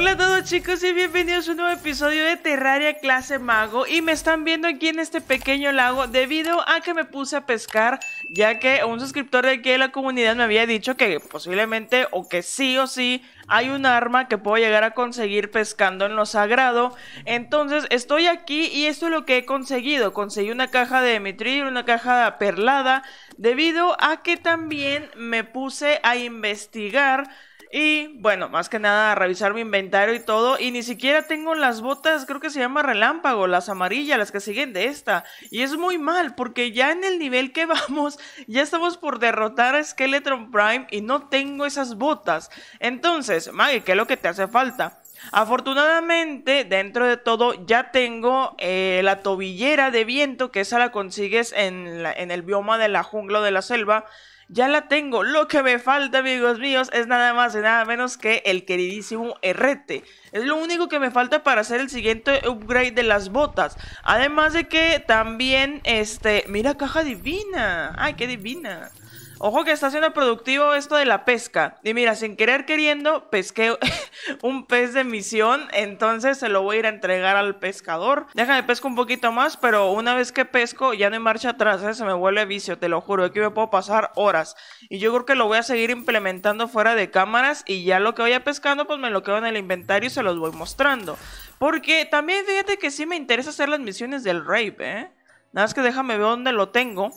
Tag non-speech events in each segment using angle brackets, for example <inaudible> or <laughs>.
Hola a todos chicos y bienvenidos a un nuevo episodio de Terraria Clase Mago y me están viendo aquí en este pequeño lago debido a que me puse a pescar ya que un suscriptor de aquí de la comunidad me había dicho que posiblemente o que sí o sí hay un arma que puedo llegar a conseguir pescando en lo sagrado. Entonces estoy aquí y esto es lo que he conseguido. Conseguí una caja de Demetri, una caja perlada, debido a que también me puse a investigar y bueno, más que nada revisar mi inventario y todo. Y ni siquiera tengo las botas, creo que se llama relámpago, las amarillas, las que siguen de esta. Y es muy mal, porque ya en el nivel que <laughs> vamos, ya estamos por derrotar a Skeletron Prime y no tengo esas botas. Entonces, Maggie, ¿qué es lo que te hace falta? Afortunadamente, dentro de todo, ya tengo eh, la tobillera de viento, que esa la consigues en, en el bioma de la jungla de la selva ya la tengo. Lo que me falta, amigos míos, es nada más y nada menos que el queridísimo RT. Es lo único que me falta para hacer el siguiente upgrade de las botas. Además de que también, este, mira, caja divina. Ay, qué divina. Ojo que está siendo productivo esto de la pesca. Y mira, sin querer queriendo, pesqué <laughs> un pez de misión. Entonces se lo voy a ir a entregar al pescador. Déjame pesco un poquito más, pero una vez que pesco, ya no hay marcha atrás. ¿eh? Se me vuelve vicio, te lo juro. Aquí me puedo pasar horas. Y yo creo que lo voy a seguir implementando fuera de cámaras. Y ya lo que vaya pescando, pues me lo quedo en el inventario y se los voy mostrando. Porque también fíjate que sí me interesa hacer las misiones del rape, ¿eh? Nada más que déjame ver dónde lo tengo.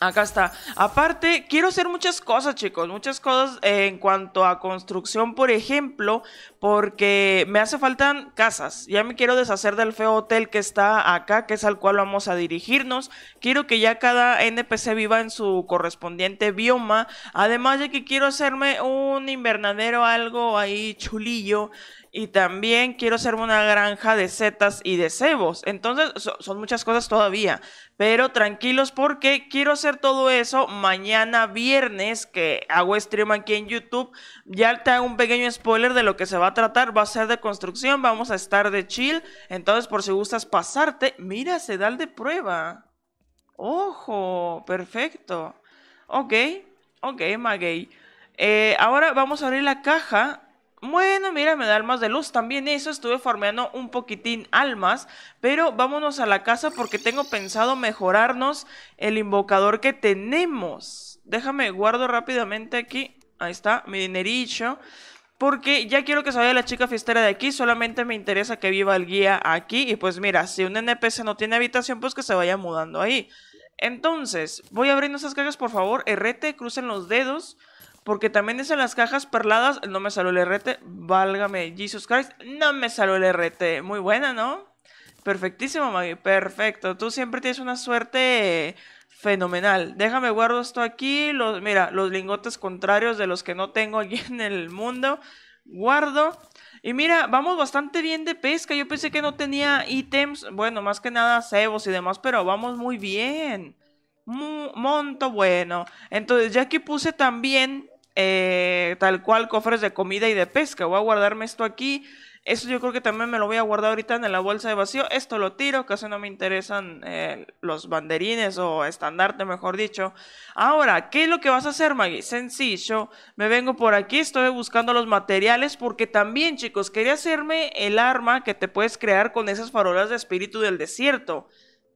Acá está. Aparte, quiero hacer muchas cosas, chicos, muchas cosas eh, en cuanto a construcción, por ejemplo, porque me hace falta casas. Ya me quiero deshacer del feo hotel que está acá, que es al cual vamos a dirigirnos. Quiero que ya cada NPC viva en su correspondiente bioma. Además de que quiero hacerme un invernadero, algo ahí chulillo y también quiero ser una granja de setas y de cebos. Entonces, son muchas cosas todavía, pero tranquilos porque quiero hacer todo eso mañana viernes que hago stream aquí en YouTube. Ya te hago un pequeño spoiler de lo que se va a tratar, va a ser de construcción, vamos a estar de chill, entonces por si gustas pasarte, mira, se da el de prueba. Ojo, perfecto. Ok, ok, Maggie. Eh, ahora vamos a abrir la caja bueno, mira, me da almas de luz. También eso, estuve farmeando un poquitín almas. Pero vámonos a la casa porque tengo pensado mejorarnos el invocador que tenemos. Déjame, guardo rápidamente aquí. Ahí está, mi dinerillo. Porque ya quiero que se vaya la chica fiestera de aquí, solamente me interesa que viva el guía aquí. Y pues mira, si un NPC no tiene habitación, pues que se vaya mudando ahí. Entonces, voy a abrir nuestras cajas, por favor. RT, crucen los dedos. Porque también es las cajas perladas. No me salió el RT. Válgame, Jesus Christ. No me salió el RT. Muy buena, ¿no? Perfectísimo, Maggie. Perfecto. Tú siempre tienes una suerte fenomenal. Déjame guardo esto aquí. Los, mira, los lingotes contrarios de los que no tengo aquí en el mundo. Guardo. Y mira, vamos bastante bien de pesca. Yo pensé que no tenía ítems. Bueno, más que nada cebos y demás, pero vamos muy bien. monto bueno. Entonces, ya que puse también eh, tal cual cofres de comida y de pesca. Voy a guardarme esto aquí. Eso yo creo que también me lo voy a guardar ahorita en la bolsa de vacío. Esto lo tiro, casi no me interesan eh, los banderines o estandarte, mejor dicho. Ahora, ¿qué es lo que vas a hacer, Maggie? Sencillo, me vengo por aquí, estoy buscando los materiales porque también, chicos, quería hacerme el arma que te puedes crear con esas farolas de espíritu del desierto.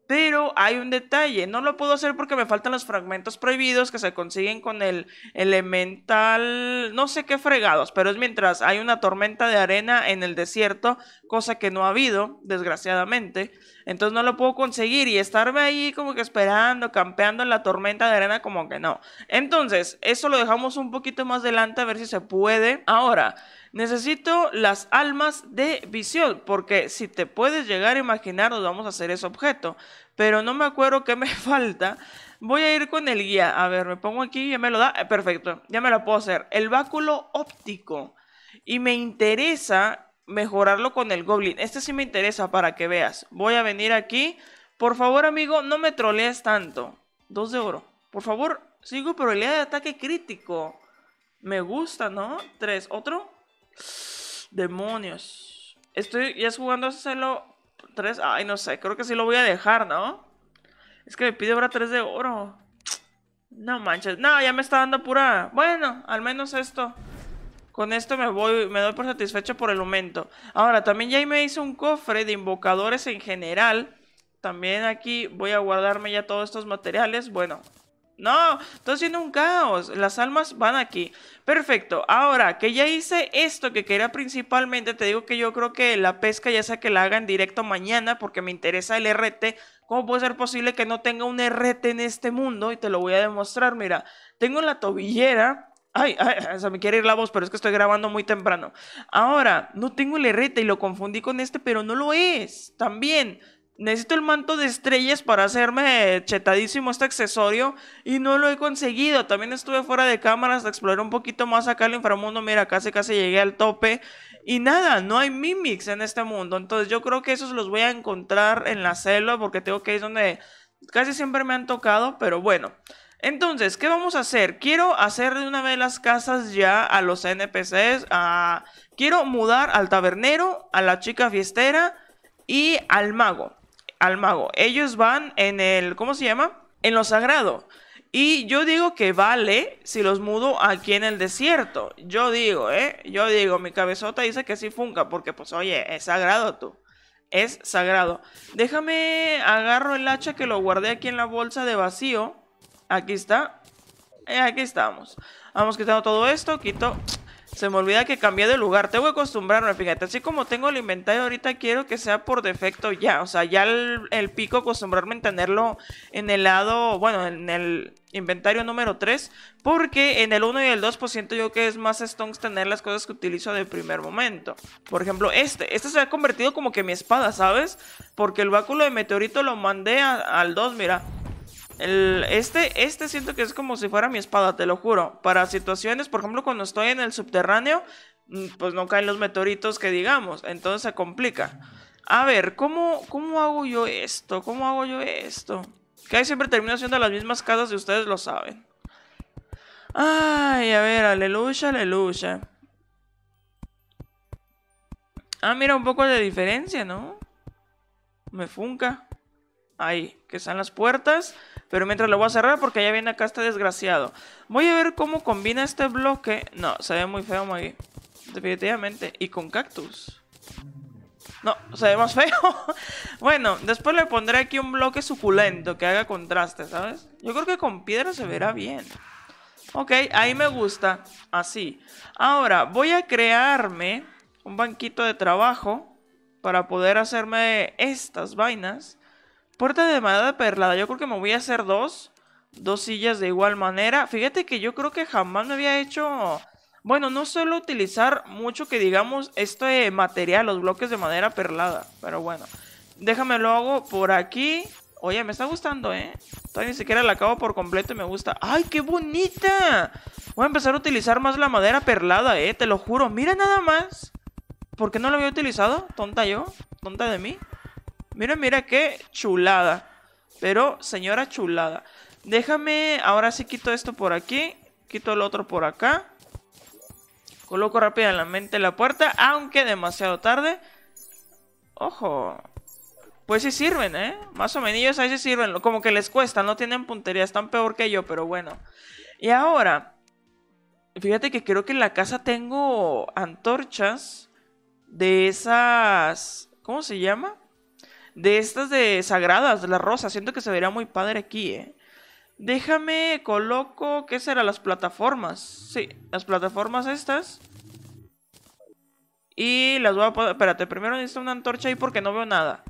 Pero hay un detalle, no lo puedo hacer porque me faltan los fragmentos prohibidos que se consiguen con el elemental, no sé qué fregados, pero es mientras hay una tormenta de arena en el desierto, cosa que no ha habido, desgraciadamente. Entonces no lo puedo conseguir y estarme ahí como que esperando, campeando en la tormenta de arena, como que no. Entonces, eso lo dejamos un poquito más adelante a ver si se puede. Ahora, Necesito las almas de visión, porque si te puedes llegar a imaginar, nos vamos a hacer ese objeto. Pero no me acuerdo qué me <laughs> falta. Voy a ir con el guía. A ver, me pongo aquí, ya me lo da. Eh, perfecto, ya me lo puedo hacer. El báculo óptico. Y me interesa mejorarlo con el goblin. Este sí me interesa para que veas. Voy a venir aquí. Por favor, amigo, no me trolees tanto. Dos de oro. Por favor, sigo probabilidad de ataque crítico. Me gusta, ¿no? Tres. ¿Otro? Demonios. Estoy ya jugando hacerlo 3. Ay, no sé. Creo que sí lo voy a dejar, ¿no? Es que me pide ahora 3 de oro. No manches. No, ya me está dando pura. Bueno, al menos esto. Con esto me voy, me doy por satisfecho por el momento. Ahora, también ya me hice un cofre de invocadores en general. También aquí voy a guardarme ya todos estos materiales. Bueno, no, estoy haciendo un caos. Las almas van aquí. Perfecto. Ahora que ya hice esto que quería principalmente, te digo que yo creo que la pesca ya sea que la haga en directo mañana porque me interesa el RT. ¿Cómo puede ser posible que no tenga un RT en este mundo? Y te lo voy a demostrar. Mira, tengo la tobillera. Ay, ay, se me quiere ir la voz, pero es que estoy grabando muy temprano. Ahora, no tengo el RT y lo confundí con este, pero no lo es. También necesito el manto de estrellas para hacerme chetadísimo este accesorio y no lo he conseguido. También estuve fuera de cámaras hasta explorar un poquito más acá el inframundo. Mira, casi casi llegué al tope. Y nada, no hay mimics en este mundo. Entonces yo creo que esos los voy a encontrar en la selva porque tengo que ir donde casi siempre me han tocado, pero bueno. Entonces, ¿qué vamos a hacer? Quiero hacer de una vez las casas ya a los NPCs. Quiero mudar al tabernero, a la chica fiestera y al mago al mago. Ellos van en el, ¿cómo se llama? En lo sagrado. Y yo digo que vale si los mudo aquí en el desierto. Yo digo, ¿eh? Yo digo, mi cabezota dice que sí funca, porque pues oye, es sagrado tú. Es sagrado. Déjame, agarro el hacha que lo guardé aquí en la bolsa de vacío. Aquí está. Eh, aquí estamos. Vamos quitando todo esto, quito se me olvida que cambié de lugar. Tengo que acostumbrarme, fíjate. Así como tengo el inventario ahorita, quiero que sea por defecto ya. O sea, ya el, pico acostumbrarme a tenerlo en el lado, bueno, en el inventario número 3. Porque en el 1 y el 2, pues siento yo que es más stones tener las cosas que utilizo de primer momento. Por ejemplo, este. Este se ha convertido como que mi espada, ¿sabes? Porque el báculo de meteorito lo mandé al 2, mira este, este siento que es como si fuera mi espada, te lo juro. Para situaciones, por ejemplo, cuando estoy en el subterráneo, mm, pues no caen los meteoritos que digamos. Entonces se complica. A ver, ¿cómo, cómo hago yo esto? ¿Cómo hago yo esto? Que siempre termino haciendo las mismas casas y ustedes lo saben. Ay, a ver, aleluya, aleluya. Ah, mira, un poco de diferencia, ¿no? Me funca. Ahí, que están las puertas. Pero mientras lo voy a cerrar porque ya viene acá este desgraciado. Voy a ver cómo combina este bloque. No, se ve muy feo Magui. Definitivamente. Y con cactus. No, se ve más feo. <laughs> bueno, después le pondré aquí un bloque suculento que haga contraste, ¿sabes? Yo creo que con piedra se verá bien. Ok, ahí me gusta. Así. Ahora, voy a crearme un banquito de trabajo para poder hacerme estas vainas. Puerta de madera perlada. Yo creo que me voy a hacer dos. Dos sillas de igual manera. Fíjate que yo creo que jamás me había hecho... Bueno, no suelo utilizar mucho que digamos este material, los bloques de madera perlada. Pero bueno, déjame lo hago por aquí. Oye, me está gustando, ¿eh? Todavía ni siquiera la acabo por completo y me gusta. ¡Ay, qué bonita! Voy a empezar a utilizar más la madera perlada, ¿eh? Te lo juro. Mira nada más. ¿Por qué no la había utilizado? Tonta yo. Tonta de mí. Mira, mira qué chulada. Pero, señora chulada. Déjame, ahora sí quito esto por aquí. Quito el otro por acá. Coloco rápidamente la puerta, aunque demasiado tarde. Ojo. Pues sí sirven, ¿eh? Más o menos ahí sí sirven. Como que les cuesta, no tienen puntería. Están peor que yo, pero bueno. Y ahora... Fíjate que creo que en la casa tengo antorchas de esas... ¿Cómo se llama? de estas de sagradas, de las rosas Siento que se vería muy padre aquí, ¿eh? Déjame, coloco, ¿qué será? Las plataformas. Sí, las plataformas estas. Y las voy a poner... Espérate, primero necesito una antorcha ahí porque no veo nada.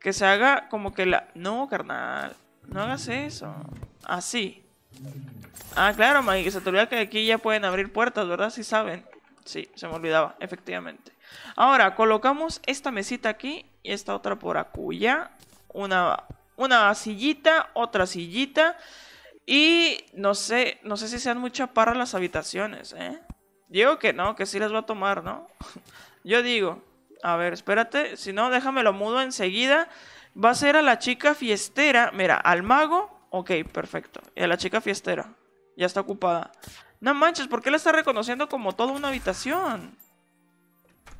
Que se haga como que la... No, carnal. No hagas eso. Así. Ah, claro, Mike. se te olvida que aquí ya pueden abrir puertas, ¿verdad? Si saben. Sí, se me olvidaba, efectivamente. Ahora, colocamos esta mesita aquí y esta otra por acuya. Una, una sillita, otra sillita. Y no sé, no sé si sean Mucha para las habitaciones, ¿eh? Digo que no, que sí las va a tomar, ¿no? <laughs> Yo digo, a ver, espérate, si no, déjame lo mudo enseguida. Va a ser a la chica fiestera, mira, al mago, ok, perfecto. Y a la chica fiestera, ya está ocupada. No manches, ¿por qué la está reconociendo como toda una habitación?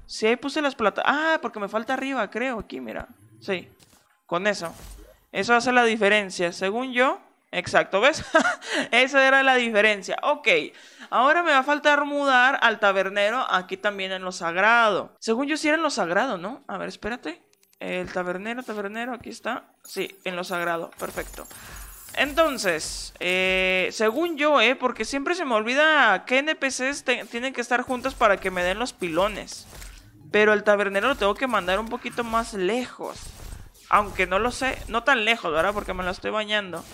si ahí puse las plata Ah, porque me falta arriba, creo. Aquí, mira. Sí. Con eso. Eso hace la diferencia. Según yo. Exacto, ¿ves? <laughs> Esa era la diferencia. Ok, ahora me va a faltar mudar al tabernero aquí también en lo sagrado. Según yo sí era en lo sagrado, ¿no? A ver, espérate. El tabernero, tabernero, aquí está. Sí, en lo sagrado, perfecto. Entonces, eh, según yo, ¿eh? Porque siempre se me olvida qué NPCs tienen que estar juntos para que me den los pilones. Pero el tabernero lo tengo que mandar un poquito más lejos. Aunque no lo sé, no tan lejos, ¿verdad? Porque me lo estoy bañando.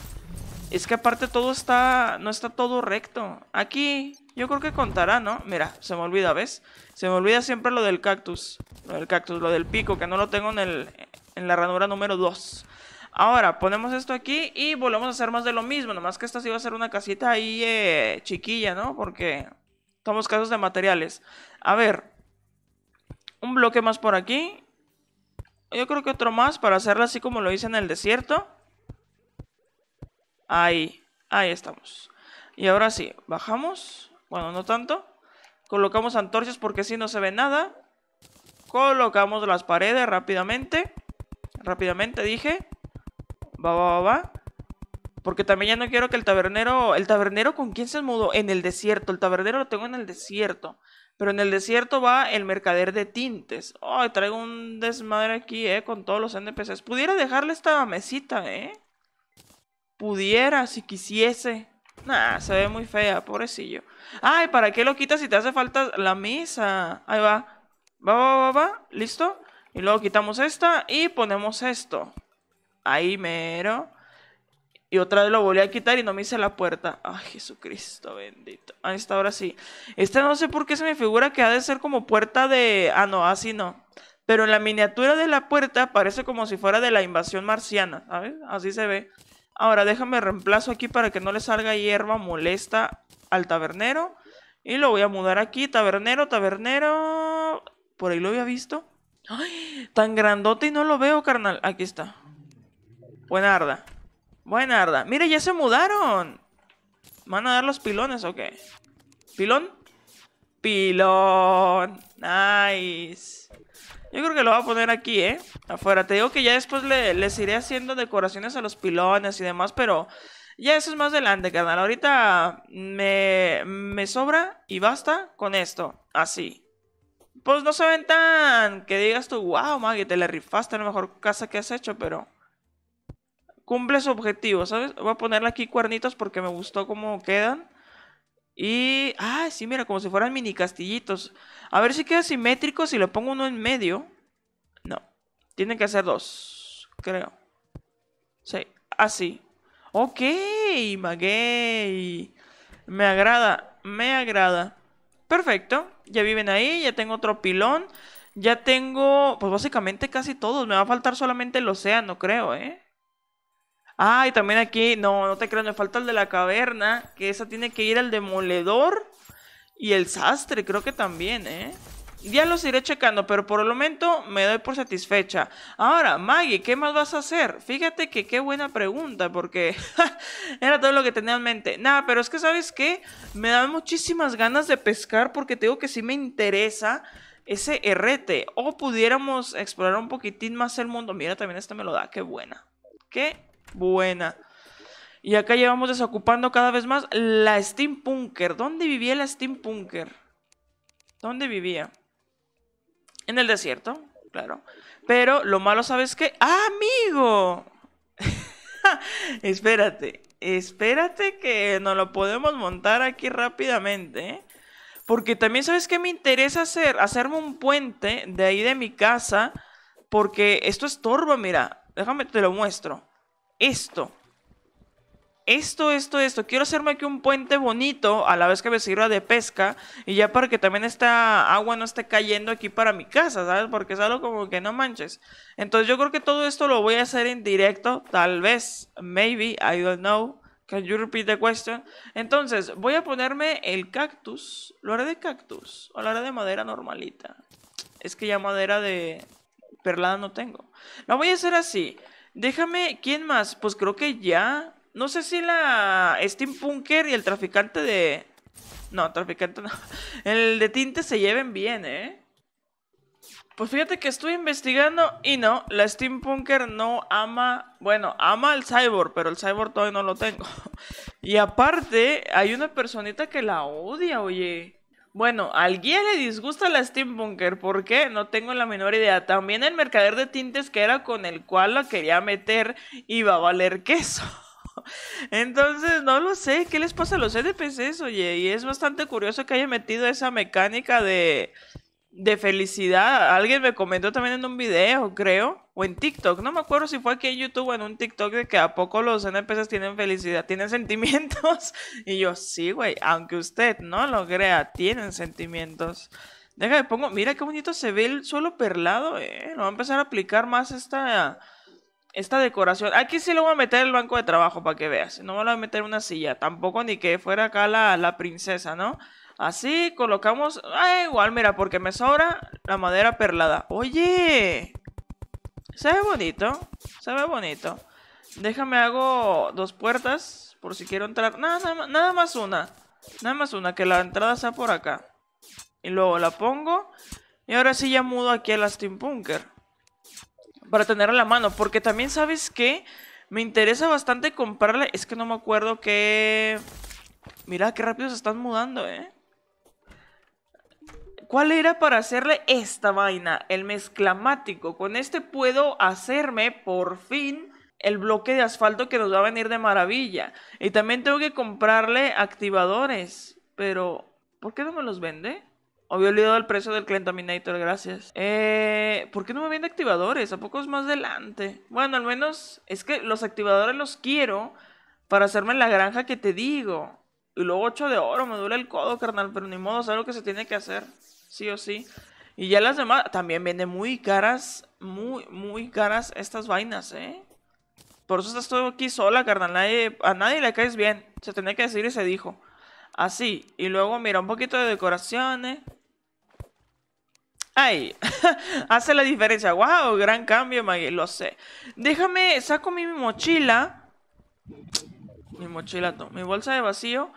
Es que aparte todo está, no está todo recto. Aquí yo creo que contará, ¿no? Mira, se me olvida, ¿ves? Se me olvida siempre lo del cactus. Lo del cactus, lo del pico, que no lo tengo en, el, en la ranura número 2. Ahora, ponemos esto aquí y volvemos a hacer más de lo mismo. Nomás que esta sí va a ser una casita ahí eh, chiquilla, ¿no? Porque estamos casos de materiales. A ver, un bloque más por aquí. Yo creo que otro más para hacerlo así como lo hice en el desierto. Ahí, ahí estamos. Y ahora sí, bajamos. Bueno, no tanto. Colocamos antorchas porque si no se ve nada. Colocamos las paredes rápidamente. Rápidamente dije. Va, va, va, va. Porque también ya no quiero que el tabernero, el tabernero con quién se mudó, en el desierto, el tabernero lo tengo en el desierto. Pero en el desierto va el mercader de tintes. Ay, traigo un desmadre aquí, eh, con todos los NPCs. Pudiera dejarle esta mesita, eh. Pudiera, si quisiese. Nah, se ve muy fea, pobrecillo. Ay, ¿para qué lo quitas si te hace falta la misa Ahí va. Va, va, va, va. ¿Listo? Y luego quitamos esta y ponemos esto. Ahí mero. Y otra vez lo volví a quitar y no me hice la puerta. Ay, Jesucristo bendito. Ahí está, ahora sí. Este no sé por qué se me figura que ha de ser como puerta de... Ah, no, así no. Pero en la miniatura de la puerta parece como si fuera de la invasión marciana, ¿sabes? Así se ve. Ahora déjame reemplazo aquí para que no le salga hierba molesta al tabernero. Y lo voy a mudar aquí, tabernero, tabernero. Por ahí lo había visto. tan grandote y no lo veo, carnal. Aquí está. Buena arda. Buena, Arda. Mire, ya se mudaron. ¿Van a dar los pilones o qué? ¿Pilón? Pilón. Nice. Yo creo que lo voy a poner aquí, ¿eh? Afuera. Te digo que ya después les iré haciendo decoraciones a los pilones y demás, pero ya eso es más adelante, carnal. Ahorita me, sobra y basta con esto. Así. Pues no se ven tan que digas tú, wow, Maggie, te la rifaste la mejor casa que has hecho, pero cumple su objetivo, ¿sabes? Voy a ponerle aquí cuernitos porque me gustó cómo quedan. Y, ah, sí, mira, como si fueran mini castillitos. A ver si queda simétrico si le pongo uno en medio. No, tienen que hacer dos, creo. Sí, así. Ok, maguey. Me agrada, me agrada. Perfecto, ya viven ahí, ya tengo otro pilón. Ya tengo, pues básicamente casi todos. Me va a faltar solamente el océano, creo, ¿eh? Ay, ah, también aquí, no, no te creas, me falta el de la caverna, que esa tiene que ir al demoledor y el sastre, creo que también, ¿eh? Ya los iré checando, pero por el momento me doy por satisfecha. Ahora, Maggie, ¿qué más vas a hacer? Fíjate que qué buena pregunta, porque <laughs> era todo lo que tenía en mente. Nada, pero es que, ¿sabes qué? Me dan muchísimas ganas de pescar porque tengo que sí me interesa ese errete. O pudiéramos explorar un poquitín más el mundo. Mira, también esta me lo da, qué buena. Qué buena. Y acá llevamos desocupando cada vez más la Steampunker. ¿Dónde vivía la Steampunker? ¿Dónde vivía? En el desierto, claro. Pero lo malo, ¿sabes qué? ¡Ah, amigo! <laughs> espérate, espérate que nos lo podemos montar aquí rápidamente. ¿eh? Porque también, ¿sabes qué me interesa hacer? Hacerme un puente de ahí de mi casa. Porque esto estorba, mira. Déjame, te lo muestro esto. Esto, esto, esto. Quiero hacerme aquí un puente bonito a la vez que me sirva de pesca. Y ya para que también esta agua no esté cayendo aquí para mi casa, ¿sabes? Porque es algo como que no manches. Entonces yo creo que todo esto lo voy a hacer en directo. Tal vez, maybe, I don't know. Can you repeat the question? Entonces, voy a ponerme el cactus. Lo haré de cactus. O lo haré de madera normalita. Es que ya madera de perlada no tengo. Lo voy a hacer así. Déjame, ¿quién más? Pues creo que ya. No sé si la Steam y el traficante de... No, traficante no. <laughs> El de tinte se lleven bien, ¿eh? Pues fíjate que estoy investigando y no, la Steam no ama... Bueno, ama al cyborg, pero el cyborg todavía no lo tengo. <laughs> Y aparte, hay una personita que la odia, oye. Bueno, al alguien le disgusta la Steam Bunker, ¿por qué? No tengo la menor idea. También el mercader de tintes que era con el cual la quería meter iba a valer queso. <laughs> Entonces, no lo sé, ¿qué les pasa a los NPCs, oye? Y es bastante curioso que haya metido esa mecánica de de felicidad. Alguien me comentó también en un video, creo, o en TikTok. No me acuerdo si fue aquí en YouTube o en un TikTok de que a poco los NPCs tienen felicidad, tienen <laughs> sentimientos. Y yo, sí, güey, aunque usted no lo crea, tienen sentimientos. Déjame pongo, mira qué bonito se ve el suelo perlado, eh. Lo voy a empezar a aplicar más esta, esta decoración. Aquí sí lo voy a meter el banco de trabajo para que veas. No me lo voy a meter una silla. Tampoco ni que fuera acá la, la princesa, ¿no? Así colocamos... Ah, igual, mira, porque me sobra la madera perlada. ¡Oye! Se ve bonito. Se ve bonito. Déjame hago dos puertas por si quiero entrar. Nada, nada, más una. Nada más una, que la entrada sea por acá. Y luego la pongo. Y ahora sí ya mudo aquí a la Steam Bunker. Para tenerla a la mano. Porque también, ¿sabes que Me interesa bastante comprarle... Es que no me acuerdo qué... Mira, qué rápido se están mudando, ¿eh? ¿Cuál era para hacerle esta vaina? El mezclamático. Con este puedo hacerme por fin el bloque de asfalto que nos va a venir de maravilla. Y también tengo que comprarle activadores. Pero, ¿por qué no me los vende? Había olvidado el precio del Clentaminator, gracias. Eh, ¿Por qué no me vende activadores? ¿A poco es más delante? Bueno, al menos es que los activadores los quiero para hacerme la granja que te digo. Y luego ocho de oro, me duele el codo, carnal, pero ni modo, es algo que se tiene que hacer sí o sí. Y ya las demás también venden muy caras, muy, muy caras estas vainas, ¿eh? Por eso estás todo aquí sola, carnal. Nadie, a nadie le caes bien. Se tenía que decir y se dijo. Así. Y luego, mira, un poquito de decoraciones. Ay, <laughs> hace la diferencia. ¡Wow! Gran cambio, Maggie. Lo sé. Déjame, saco mi mochila. Mi mochila, Mi bolsa de vacío.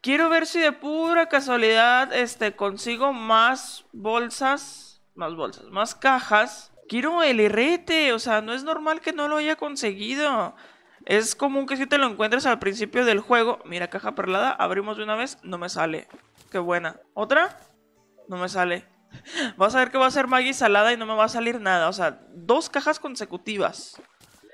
Quiero ver si de pura casualidad este, consigo más bolsas, más bolsas, más cajas. Quiero el herrete, o sea, no es normal que no lo haya conseguido. Es común que si te lo encuentres al principio del juego. Mira, caja perlada, abrimos de una vez, no me sale. Qué buena. ¿Otra? No me sale. Vas a ver que va a ser Maggie salada y no me va a salir nada. O sea, dos cajas consecutivas.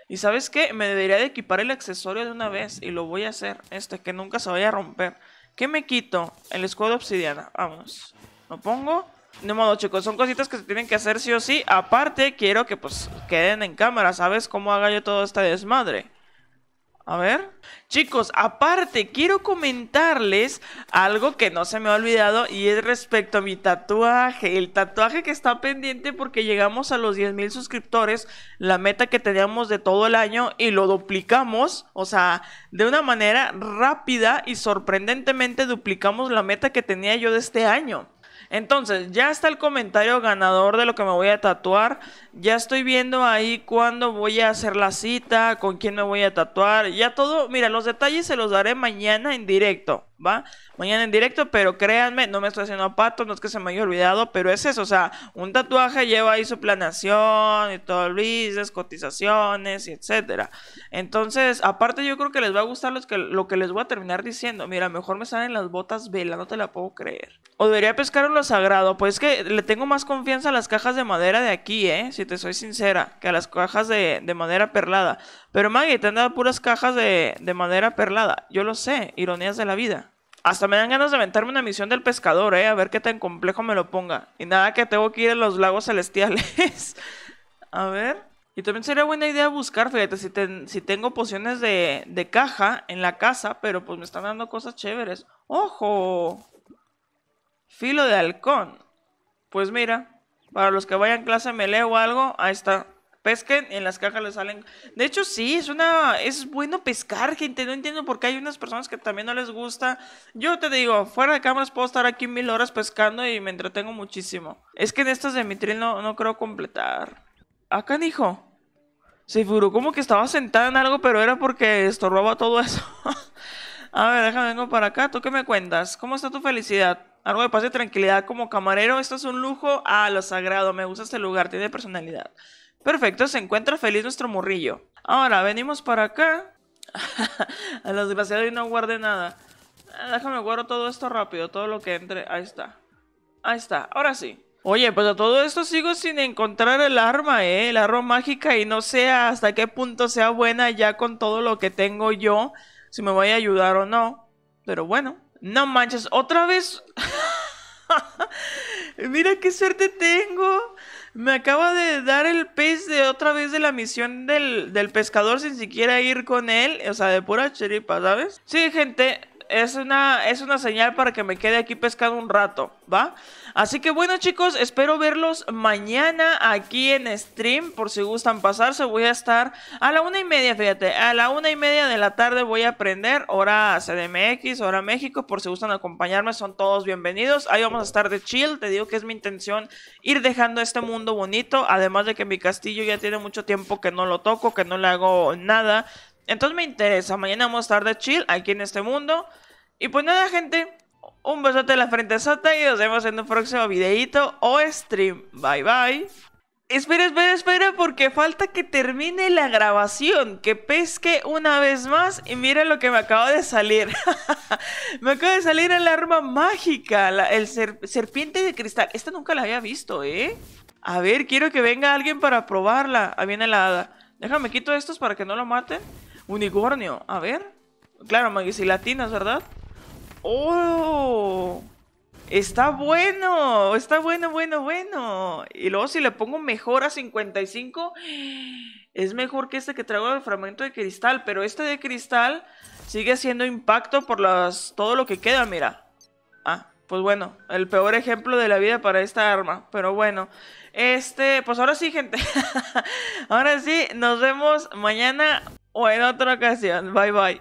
¿Y sabes qué? Me debería de equipar el accesorio de una vez y lo voy a hacer. Este, que nunca se vaya a romper. ¿Qué me quito? El escudo obsidiana. vamos. Lo pongo. De modo, chicos, son cositas que se tienen que hacer sí o sí. Aparte, quiero que pues queden en cámara, ¿sabes? Cómo haga yo todo este desmadre. A ver. Chicos, aparte, quiero comentarles algo que no se me ha olvidado y es respecto a mi tatuaje. El tatuaje que está pendiente porque llegamos a los mil suscriptores, la meta que teníamos de todo el año y lo duplicamos. O sea, de una manera rápida y sorprendentemente duplicamos la meta que tenía yo de este año. Entonces, ya está el comentario ganador de lo que me voy a tatuar. Ya estoy viendo ahí cuándo voy a hacer la cita, con quién me voy a tatuar. Ya todo, mira, los detalles se los daré mañana en directo. Mañana en directo, pero créanme, no me estoy haciendo pato, no es que se me haya olvidado, pero es eso, o sea, un tatuaje lleva ahí su planación y todo Luis, cotizaciones y etcétera. Entonces, aparte yo creo que les va a gustar los que, lo que les voy a terminar diciendo. Mira, mejor me salen las botas vela, no te la puedo creer. O debería pescar en lo sagrado, pues es que le tengo más confianza a las cajas de madera de aquí, ¿eh? Si te soy sincera, que a las cajas de, madera perlada. Pero Maggie, te han dado puras cajas de, de madera perlada. Yo lo sé, ironías de la vida. Hasta me dan ganas de aventarme una misión del pescador, ¿eh? A ver qué tan complejo me lo ponga. Y nada, que tengo que ir a los lagos celestiales. <laughs> a ver. Y también sería buena idea buscar, fíjate, si, tengo pociones de, de, caja en la casa, pero pues me están dando cosas chéveres. ¡Ojo! Filo de halcón. Pues mira, para los que vayan clase me leo algo, ahí está pesquen, en las cajas les salen. De hecho, sí, es una. Es bueno pescar, gente. No entiendo por qué hay unas personas que también no les gusta. Yo te digo, fuera de cámaras puedo estar aquí mil horas pescando y me entretengo muchísimo. Es que en estas de mitril no, creo completar. Acá, hijo. Se figuró como que estaba sentada en algo, pero era porque roba todo eso. <laughs> A ver, déjame vengo para acá. ¿Tú qué me cuentas? ¿Cómo está tu felicidad? Algo de paz y tranquilidad como camarero. Esto es un lujo. Ah, lo sagrado. Me gusta este lugar. Tiene personalidad. Perfecto, se encuentra feliz nuestro morrillo. Ahora, venimos para acá. <laughs> a los desgraciados no guardé nada. Eh, déjame guardo todo esto rápido, todo lo que entre. Ahí está. Ahí está, ahora sí. Oye, pues a todo esto sigo sin encontrar el arma, ¿eh? El arma mágica y no sé hasta qué punto sea buena ya con todo lo que tengo yo. Si me voy a ayudar o no. Pero bueno. No manches, otra vez. <laughs> Mira qué suerte tengo me acaba de dar el pez de otra vez de la misión del, del pescador sin siquiera ir con él. O sea, de pura chiripa, ¿sabes? Sí, gente, es una, es una señal para que me quede aquí pescando un rato, ¿va? Así que bueno chicos, espero verlos mañana aquí en stream, por si gustan pasarse, voy a estar a la una y media, fíjate, a la una y media de la tarde voy a aprender, hora CDMX, hora México, por si gustan acompañarme, son todos bienvenidos, ahí vamos a estar de chill, te digo que es mi intención ir dejando este mundo bonito, además de que mi castillo ya tiene mucho tiempo que no lo toco, que no le hago nada, entonces me interesa. Mañana vamos a estar de chill aquí en este mundo. Y pues nada, gente. Un besote en la frente sota y nos vemos en un próximo videito o stream. Bye bye. Espera, espera, espera, porque falta que termine la grabación, que pesque una vez más y mira lo que me acaba de salir. <laughs> me acaba de salir el arma mágica, el serpiente de cristal. Esta nunca la había visto, ¿eh? A ver, quiero que venga alguien para probarla. Ahí viene la hada. Déjame quito estos para que no lo maten. Unicornio, a ver. Claro, magicilatinas, ¿verdad? ¡Oh! Está bueno, está bueno, bueno, bueno. Y luego si le pongo mejor a 55, es mejor que este que traigo el fragmento de cristal. Pero este de cristal sigue haciendo impacto por las, todo lo que queda, mira. Ah, pues bueno, el peor ejemplo de la vida para esta arma. Pero bueno, este, pues ahora sí, gente. <laughs> ahora sí, nos vemos mañana. お前のトラカヤスやん。バイバイ。